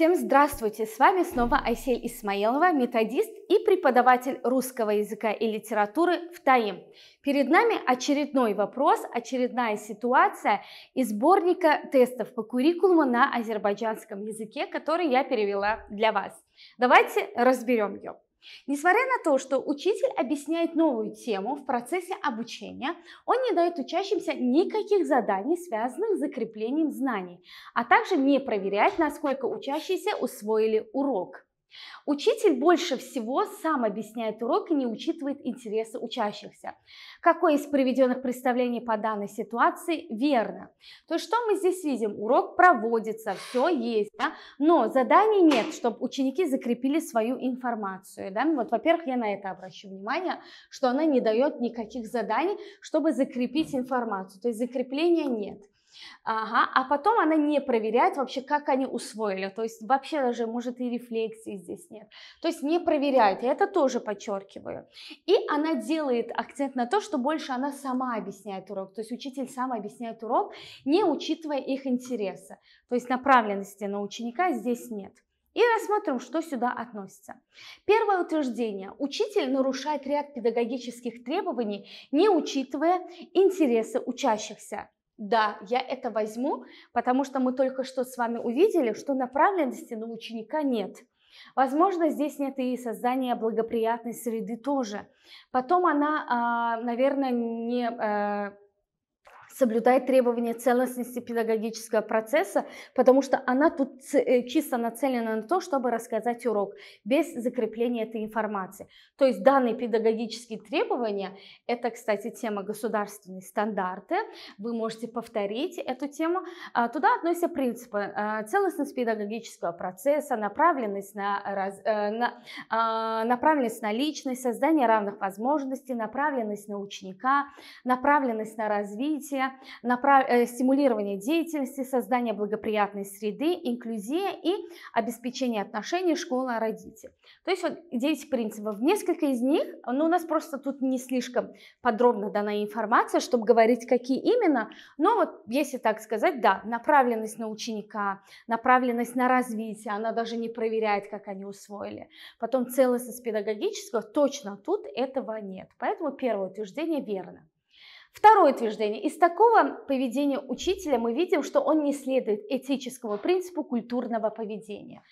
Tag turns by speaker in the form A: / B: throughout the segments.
A: Всем здравствуйте! С вами снова Айсель Исмаилова, методист и преподаватель русского языка и литературы в ТАИМ. Перед нами очередной вопрос, очередная ситуация из сборника тестов по куррикулуму на азербайджанском языке, который я перевела для вас. Давайте разберем ее. Несмотря на то, что учитель объясняет новую тему в процессе обучения, он не дает учащимся никаких заданий, связанных с закреплением знаний, а также не проверяет, насколько учащиеся усвоили урок. Учитель больше всего сам объясняет урок и не учитывает интересы учащихся. Какое из приведенных представлений по данной ситуации верно? То есть что мы здесь видим? Урок проводится, все есть, да? но заданий нет, чтобы ученики закрепили свою информацию. Да? Вот, во-первых, я на это обращу внимание, что она не дает никаких заданий, чтобы закрепить информацию, то есть закрепления нет. Ага, а потом она не проверяет вообще, как они усвоили, то есть вообще даже, может, и рефлексии здесь нет. То есть не проверяет, я это тоже подчеркиваю. И она делает акцент на то, что больше она сама объясняет урок, то есть учитель сам объясняет урок, не учитывая их интереса. То есть направленности на ученика здесь нет. И рассмотрим, что сюда относится. Первое утверждение. Учитель нарушает ряд педагогических требований, не учитывая интересы учащихся да, я это возьму, потому что мы только что с вами увидели, что направленности на ученика нет. Возможно, здесь нет и создания благоприятной среды тоже. Потом она, а, наверное, не э, соблюдает требования целостности педагогического процесса, потому что она тут э, чисто нацелена на то, чтобы рассказать урок без закрепления этой информации. То есть данные педагогические требования, это, кстати, тема государственные стандарты, вы можете повторить эту тему, а, туда относятся принципы а, целостность педагогического процесса, направленность на, раз, э, на, а, направленность на личность, создание равных возможностей, направленность на ученика, направленность на развитие, развития, направ... Э, стимулирование деятельности, создание благоприятной среды, инклюзия и обеспечение отношений школа-родитель. То есть вот 9 принципов. Несколько из них, ну у нас просто тут не слишком подробно дана информация, чтобы говорить, какие именно, но вот если так сказать, да, направленность на ученика, направленность на развитие, она даже не проверяет, как они усвоили. Потом целостность педагогического, точно тут этого нет. Поэтому первое утверждение верно. Второе утверждение. Из такого поведения учителя мы видим, что он не следует этическому принципу культурного поведения.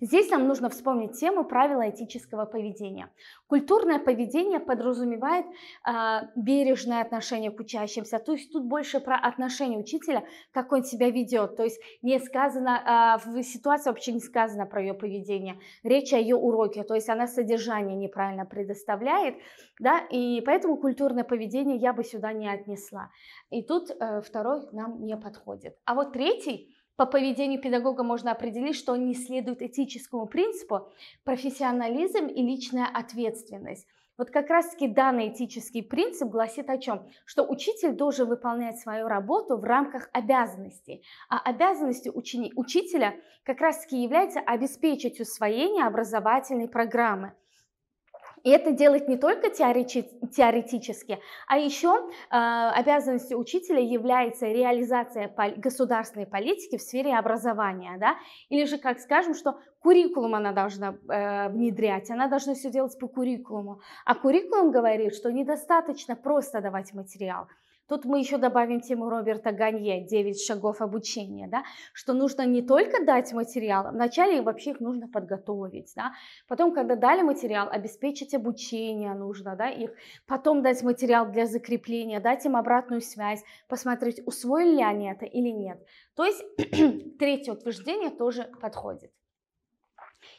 A: Здесь нам нужно вспомнить тему правила этического поведения. Культурное поведение подразумевает э, бережное отношение к учащимся, то есть тут больше про отношение учителя, как он себя ведет, то есть не сказано, э, в ситуации вообще не сказано про ее поведение, речь о ее уроке, то есть она содержание неправильно предоставляет, да, и поэтому культурное поведение я бы сюда не отнесла. И тут э, второй нам не подходит. А вот третий по поведению педагога можно определить, что он не следует этическому принципу профессионализм и личная ответственность. Вот как раз-таки данный этический принцип гласит о чем? Что учитель должен выполнять свою работу в рамках обязанностей. А обязанностью учени- учителя как раз-таки является обеспечить усвоение образовательной программы – и это делать не только теоретически, а еще а, обязанностью учителя является реализация государственной политики в сфере образования, да, или же, как скажем, что куррикулум она должна э, внедрять, она должна все делать по куррикулуму, а куррикулум говорит, что недостаточно просто давать материал, Тут мы еще добавим тему Роберта Ганье «9 шагов обучения», да, что нужно не только дать материал, а вначале вообще их нужно подготовить, да, потом, когда дали материал, обеспечить обучение нужно, да, их, потом дать материал для закрепления, дать им обратную связь, посмотреть, усвоили ли они это или нет. То есть третье утверждение тоже подходит.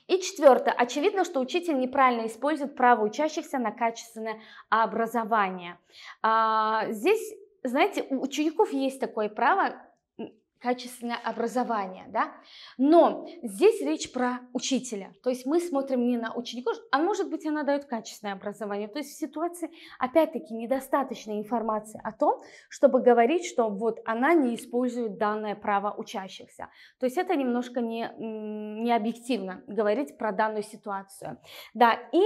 A: И четвертое. Очевидно, что учитель неправильно использует право учащихся на качественное образование. А, здесь знаете, у учеников есть такое право качественное образование, да. Но здесь речь про учителя, то есть мы смотрим не на учеников, а может быть она дает качественное образование, то есть в ситуации опять-таки недостаточной информации о том, чтобы говорить, что вот она не использует данное право учащихся, то есть это немножко не, не объективно говорить про данную ситуацию, да, и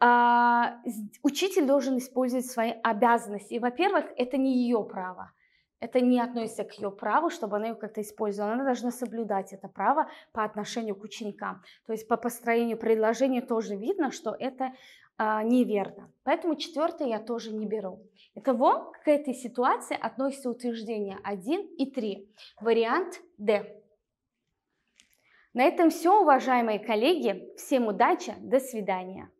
A: а, учитель должен использовать свои обязанности, во-первых, это не ее право, это не относится к ее праву, чтобы она ее как-то использовала. Она должна соблюдать это право по отношению к ученикам. То есть по построению предложения тоже видно, что это а, неверно. Поэтому четвертое я тоже не беру. Итого, к этой ситуации относятся утверждения 1 и 3. Вариант D. На этом все, уважаемые коллеги. Всем удачи, до свидания.